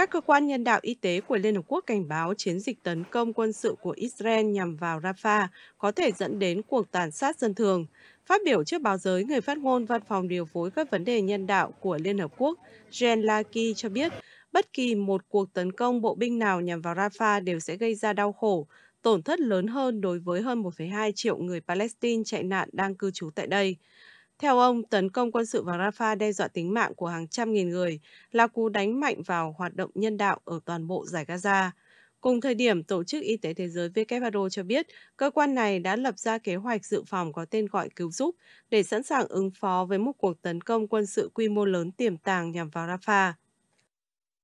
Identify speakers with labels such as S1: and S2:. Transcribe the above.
S1: Các cơ quan nhân đạo y tế của Liên Hợp Quốc cảnh báo chiến dịch tấn công quân sự của Israel nhằm vào Rafah có thể dẫn đến cuộc tàn sát dân thường. Phát biểu trước báo giới, người phát ngôn Văn phòng Điều phối các vấn đề nhân đạo của Liên Hợp Quốc Jen Psaki cho biết, bất kỳ một cuộc tấn công bộ binh nào nhằm vào Rafah đều sẽ gây ra đau khổ, tổn thất lớn hơn đối với hơn 1,2 triệu người Palestine chạy nạn đang cư trú tại đây. Theo ông, tấn công quân sự vào Rafah đe dọa tính mạng của hàng trăm nghìn người, là cú đánh mạnh vào hoạt động nhân đạo ở toàn bộ giải Gaza. Cùng thời điểm, Tổ chức Y tế Thế giới WHO cho biết cơ quan này đã lập ra kế hoạch dự phòng có tên gọi cứu giúp để sẵn sàng ứng phó với một cuộc tấn công quân sự quy mô lớn tiềm tàng nhằm vào Rafah.